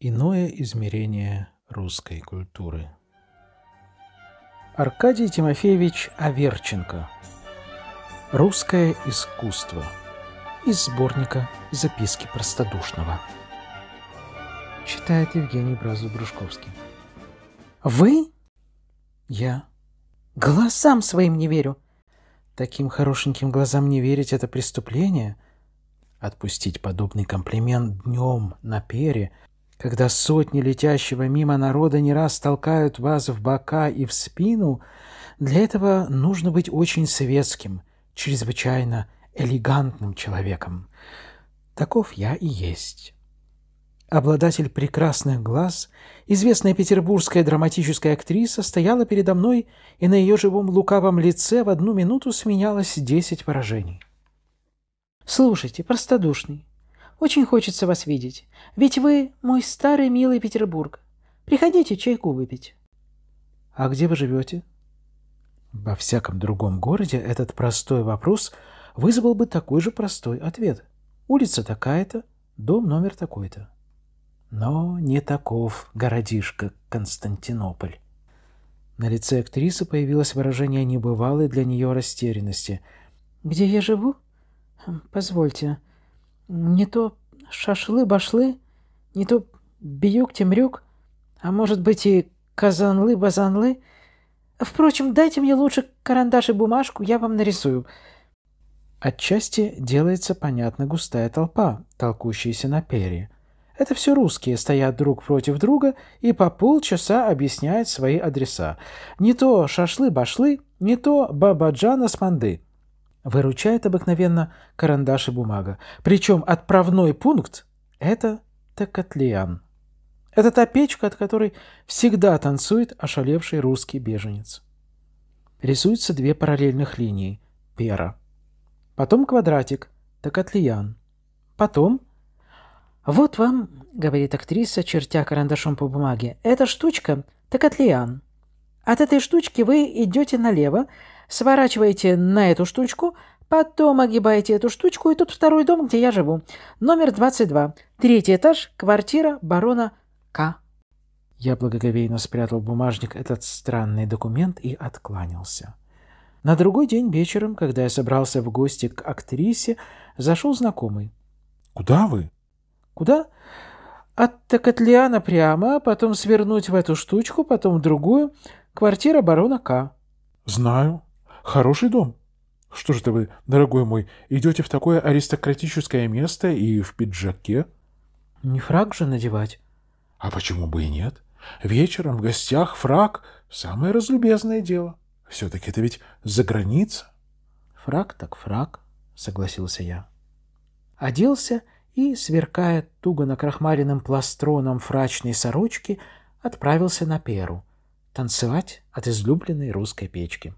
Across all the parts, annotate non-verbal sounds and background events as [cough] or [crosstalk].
Иное измерение русской культуры. Аркадий Тимофеевич Аверченко. Русское искусство. Из сборника «Записки простодушного». Читает Евгений Бразу-Брюшковский. «Вы?» «Я». «Глазам своим не верю!» «Таким хорошеньким глазам не верить — это преступление?» Отпустить подобный комплимент днем на пере — когда сотни летящего мимо народа не раз толкают вас в бока и в спину, для этого нужно быть очень светским, чрезвычайно элегантным человеком. Таков я и есть. Обладатель прекрасных глаз, известная петербургская драматическая актриса стояла передо мной, и на ее живом лукавом лице в одну минуту сменялось десять выражений. «Слушайте, простодушный, очень хочется вас видеть, ведь вы мой старый милый Петербург. Приходите чайку выпить». «А где вы живете?» Во всяком другом городе этот простой вопрос вызвал бы такой же простой ответ. Улица такая-то, дом номер такой-то. Но не таков городишко Константинополь. На лице актрисы появилось выражение небывалой для нее растерянности. «Где я живу? Позвольте, не то шашлы-башлы, не то биюк темрюк а может быть и казанлы-базанлы. Впрочем, дайте мне лучше карандаш и бумажку, я вам нарисую. Отчасти делается понятна густая толпа, толкущаяся на перья. Это все русские стоят друг против друга и по полчаса объясняют свои адреса. Не то шашлы-башлы, не то бабаджана с манды. Выручает обыкновенно карандаш и бумага. Причем отправной пункт – это Токотлиан. Это та печка, от которой всегда танцует ошалевший русский беженец. Рисуются две параллельных линии – пера. Потом квадратик – Токотлиан. Потом «Вот вам», — говорит актриса, чертя карандашом по бумаге, — «эта штучка — так От этой штучки вы идете налево, сворачиваете на эту штучку, потом огибаете эту штучку, и тут второй дом, где я живу. Номер 22, третий этаж, квартира барона К. Я благоговейно спрятал в бумажник этот странный документ и откланялся. На другой день вечером, когда я собрался в гости к актрисе, зашел знакомый. «Куда вы?» «Куда?» «От Токотляна прямо, потом свернуть в эту штучку, потом в другую. Квартира барона К». «Знаю», Хороший дом. Что же вы, дорогой мой, идете в такое аристократическое место и в пиджаке? Не фраг же надевать. А почему бы и нет? Вечером в гостях фраг — самое разлюбезное дело. Все-таки это ведь за граница. Фраг так фраг, согласился я. Оделся и, сверкая туго накрахмаленным пластроном фрачной сорочки, отправился на перу танцевать от излюбленной русской печки.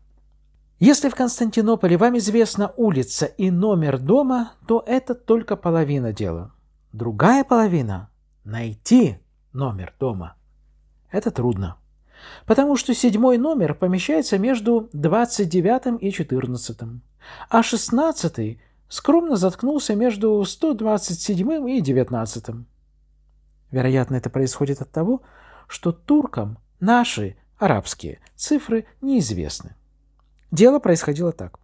Если в Константинополе вам известна улица и номер дома, то это только половина дела. Другая половина – найти номер дома. Это трудно, потому что седьмой номер помещается между 29 и 14, а 16 скромно заткнулся между 127 и 19. Вероятно, это происходит от того, что туркам наши арабские цифры неизвестны. Дело происходило так.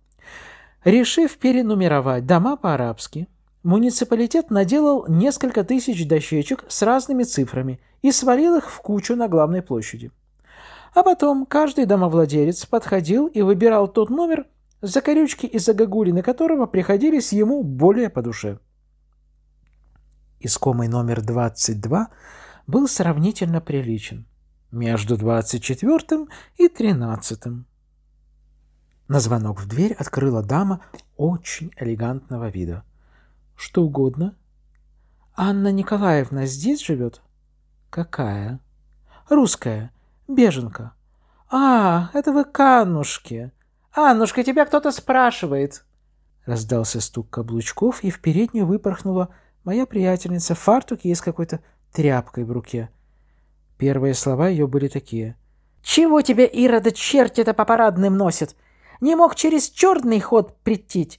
Решив перенумеровать дома по-арабски, муниципалитет наделал несколько тысяч дощечек с разными цифрами и свалил их в кучу на главной площади. А потом каждый домовладелец подходил и выбирал тот номер, за корючки и за загогулины которого приходились ему более по душе. Искомый номер 22 был сравнительно приличен, между 24 и 13. На звонок в дверь открыла дама очень элегантного вида. «Что угодно?» «Анна Николаевна здесь живет?» «Какая?» «Русская. Беженка». «А, это вы к Аннушке. Аннушка, тебя кто-то спрашивает». Раздался стук каблучков, и в переднюю выпорхнула моя приятельница в фартуке с какой-то тряпкой в руке. Первые слова ее были такие. «Чего тебе, Ирода, черти-то по парадным носит? Не мог через черный ход прийти.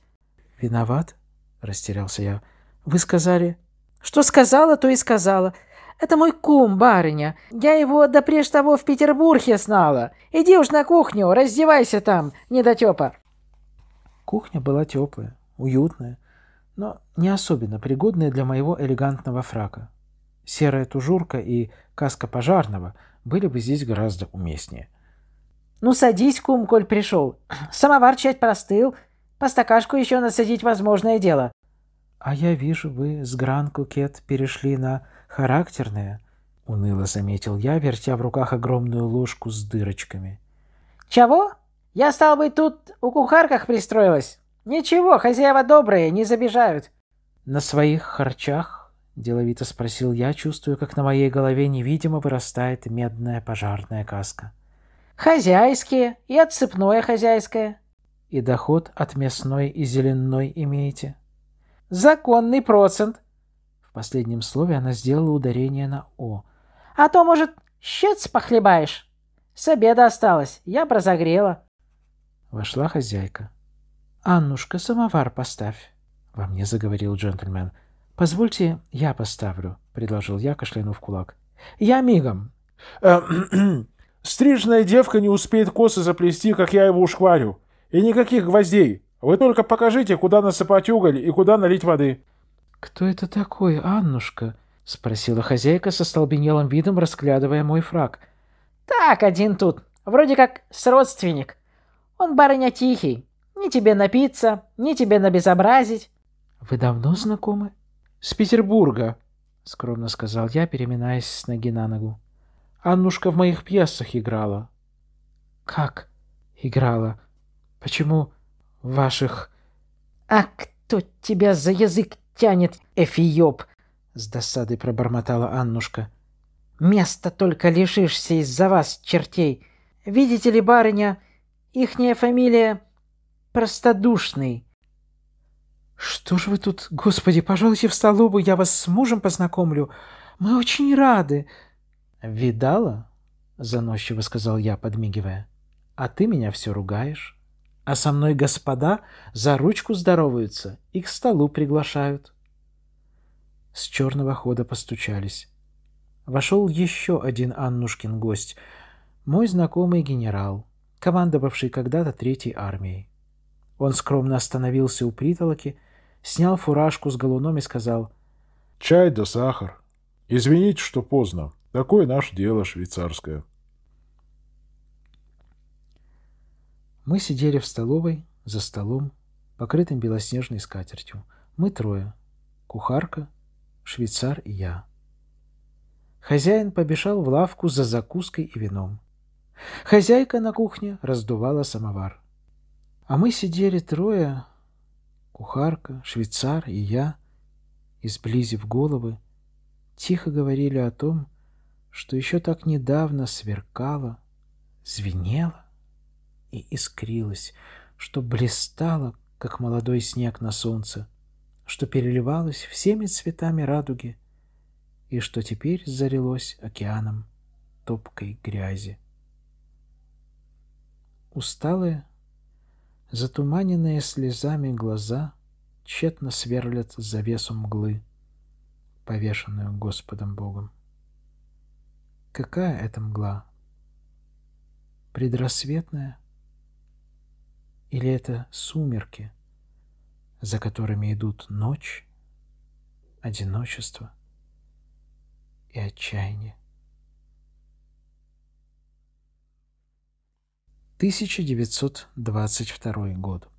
Виноват, растерялся я. Вы сказали... Что сказала, то и сказала. Это мой кум, барыня. Я его до допреж того в Петербурге знала. Иди уж на кухню, раздевайся там, недотепа. Кухня была теплая, уютная, но не особенно пригодная для моего элегантного фрака. Серая тужурка и каска пожарного были бы здесь гораздо уместнее. Ну, садись, кум, коль пришел. Самовар чать простыл. По стакашку еще насадить возможное дело. А я вижу, вы с Гран-Кукет перешли на характерное, — уныло заметил я, вертя в руках огромную ложку с дырочками. Чего? Я, стал бы тут у кухарках пристроилась. Ничего, хозяева добрые, не забежают. На своих харчах? — деловито спросил я, чувствуя, как на моей голове невидимо вырастает медная пожарная каска. — Хозяйские и отцепное хозяйское. И доход от мясной и зеленой имеете. Законный процент. В последнем слове она сделала ударение на «о». А то, может, щец похлебаешь? С обеда осталось, я б разогрела. Вошла хозяйка. «Аннушка, самовар поставь», — во мне заговорил джентльмен. «Позвольте, я поставлю», — предложил я, кашлянув кулак. «Я мигом». [clears throat] [clears throat] Стрижная девка не успеет косы заплести, как я его ушкварю. И никаких гвоздей. Вы только покажите, куда насыпать уголь и куда налить воды». «Кто это такой, Аннушка?» — спросила хозяйка со столбенелым видом, расглядывая мой фраг. «Так, один тут. Вроде как с родственник. Он, барыня, тихий. Ни тебе напиться, ни тебе набезобразить». «Вы давно знакомы?» «С Петербурга», — скромно сказал я, переминаясь с ноги на ногу. Аннушка в моих пьесах играла». «Как играла? Почему ваших...» «А кто тебя за язык тянет, эфиоп?» — с досадой пробормотала Аннушка. «Места только лишишься из-за вас, чертей. Видите ли, барыня, ихняя фамилия Простодушный». «Что же вы тут? Господи, пожалуйте в столовую, я вас с мужем познакомлю. Мы очень рады!» «Видала?» — заносчиво сказал я, подмигивая. «А ты меня все ругаешь. А со мной господа за ручку здороваются и к столу приглашают». С черного хода постучались. Вошел еще один Аннушкин гость, мой знакомый генерал, командовавший когда-то Третьей армией. Он скромно остановился у притолоки, снял фуражку с галуном и сказал «Чай да сахар. Извините, что поздно. Такое наше дело швейцарское. Мы сидели в столовой, за столом, покрытым белоснежной скатертью. Мы трое. Кухарка, швейцар и я. Хозяин побежал в лавку за закуской и вином. Хозяйка на кухне раздувала самовар. А мы сидели трое, кухарка, швейцар и я, и, сблизив головы, тихо говорили о том, что еще так недавно сверкало, звенело и искрилось, что блистало, как молодой снег на солнце, что переливалось всеми цветами радуги и что теперь зарилось океаном топкой грязи. Усталые, затуманенные слезами глаза тщетно сверлят завесу мглы, повешенную Господом Богом. Какая это мгла? Предрассветная? Или это сумерки, за которыми идут ночь, одиночество и отчаяние? 1922 год.